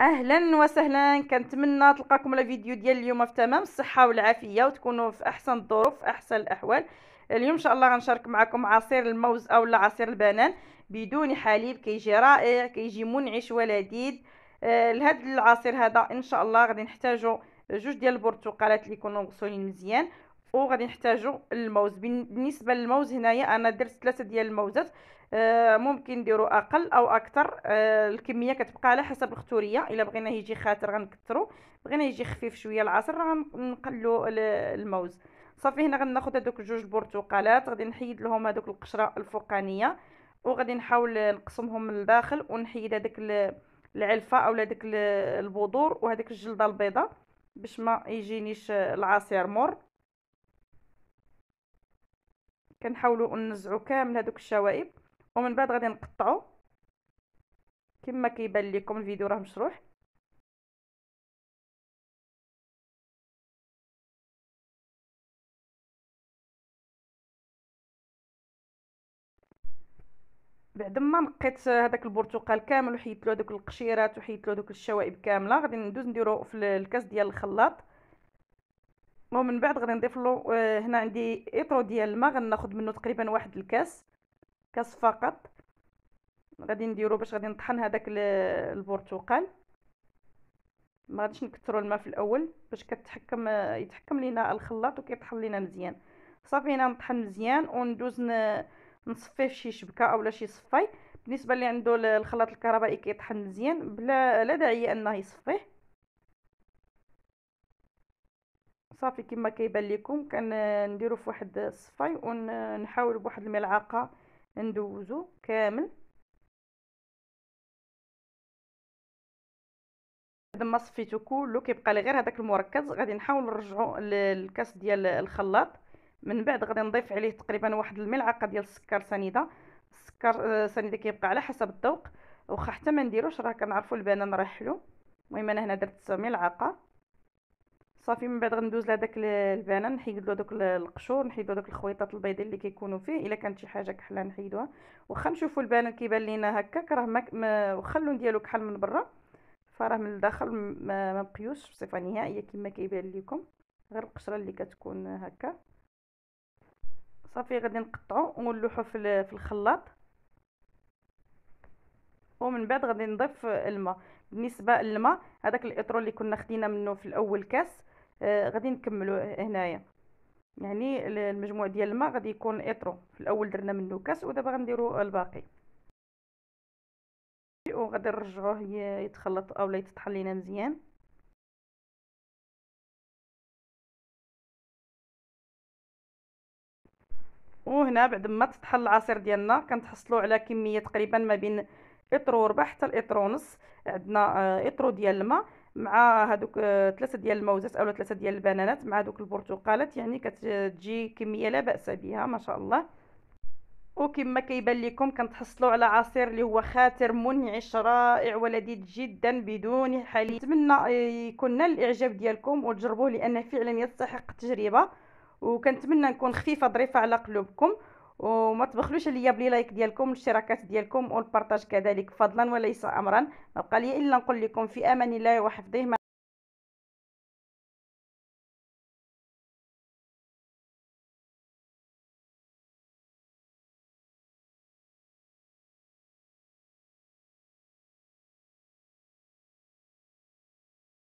اهلا وسهلا كنتمنى تلقاكم على فيديو ديال اليوم في تمام الصحه والعافيه وتكونوا في احسن الظروف في احسن الاحوال اليوم ان شاء الله غنشارك معكم عصير الموز اولا عصير البنان بدون حليب كيجي رائع كيجي منعش ولذيذ آه، لهذا العصير هذا ان شاء الله غادي نحتاجو جوج ديال البرتقالات اللي يكونوا مغسولين مزيان وغادي نحتاجو الموز بالنسبه للموز هنايا انا درت ثلاثه ديال الموزات آه ممكن نديرو اقل او اكثر آه الكميه كتبقى على حسب الختوريه الا بغينا يجي خاطر غنكترو بغينا يجي خفيف شويه العصير غنقلو الموز صافي هنا غناخذ هذوك جوج برتقالات غادي نحيد لهم هذوك القشره الفوقانيه وغادي نحاول نقسمهم من الداخل ونحيد هذاك العلفه اولا داك البذور وهذيك الجلده البيضاء باش ما يجينيش العصير مر كنحاولوا ننزعوا كامل هذوك الشوائب ومن بعد غادي نقطعوا كما كيبان لكم الفيديو راه مشروح بعد ما نقيت هذاك البرتقال كامل وحيدت له دوك القشيرات وحيدت له دوك الشوائب كامله غادي ندوز نديرو في الكاس ديال الخلاط ومن من بعد غادي نضيف له آه، هنا عندي ايطرو ديال الماء غناخذ منه تقريبا واحد الكاس كاس فقط غادي نديرو باش غادي نطحن هذاك البرتقال ما غاديش نكثروا الماء في الاول باش كتحكم يتحكم لينا الخلاط وكيطحن لينا مزيان صافي هنا نطحن مزيان وندوز نصفيه في شي شبكه اولا شي صفاي بالنسبه اللي عنده الخلاط الكهربائي كيطحن مزيان بلا لا داعي انه يصفيه صافي كما كيبان لكم كنديرو في واحد الصفاي ونحاول بواحد الملعقه ندوزو كامل بعد ما صفيتو كله كيبقى لي غير هذاك المركز غادي نحاول نرجعو للكاس ديال الخلاط من بعد غادي نضيف عليه تقريبا واحد الملعقه ديال السكر سنيده السكر آه، سنيده كيبقى على حسب الذوق واخا حتى ما نديروش راه كنعرفوا البنان راه حلو المهم انا هنا درت ملعقه صافي من بعد غندوز لهداك البنان نحيد له دوك القشور نحيد له دوك الخويطات البيضين اللي كيكونوا فيه الا كانت شي حاجه كحله نحيدوها واخا نشوفوا البنان كيبان لينا هكاك راه واخا اللون ديالو كحل من برا فراه من الداخل ما مبقيوش بصفه نهائيه كما كيبان لكم غير القشره اللي كتكون هكا صافي غادي نقطعو ونلوحو في الخلاط ومن بعد غادي نضيف الماء بالنسبه للماء هذاك الاطرو اللي كنا خدينا منه في الاول كاس آه غادي نكملو هنايا يعني المجموع ديال الماء غادي يكون اطرو في الاول درنا منه كاس ودابا غنديرو الباقي وغادي نرجعوه يتخلط اولا يتطحن لينا مزيان وهنا بعد ما تطحن العصير ديالنا كنتحصلوا على كميه تقريبا ما بين اطرو ربع حتى الاطرو ونص عندنا آه، اطرو ديال الماء مع هذوك آه، ثلاثه ديال الموزات اولا ثلاثه ديال البنانات مع دوك البرتقالات يعني كتجي كميه لا باس بها ما شاء الله وكما كيبان لكم كنتحصلوا على عصير اللي هو خاتر منعش رائع ولذيذ جدا بدون حليب نتمنى آه، يكون نال الاعجاب ديالكم وتجربوه لانه فعلا يستحق التجربه وكنتمنى نكون خفيفه ظريفه على قلوبكم وما تبخلوش عليا بلي لايك ديالكم الاشتراكات ديالكم والبارطاج كذلك فضلا وليس امرا بقى لي الا نقول لكم في امان الله وحفظه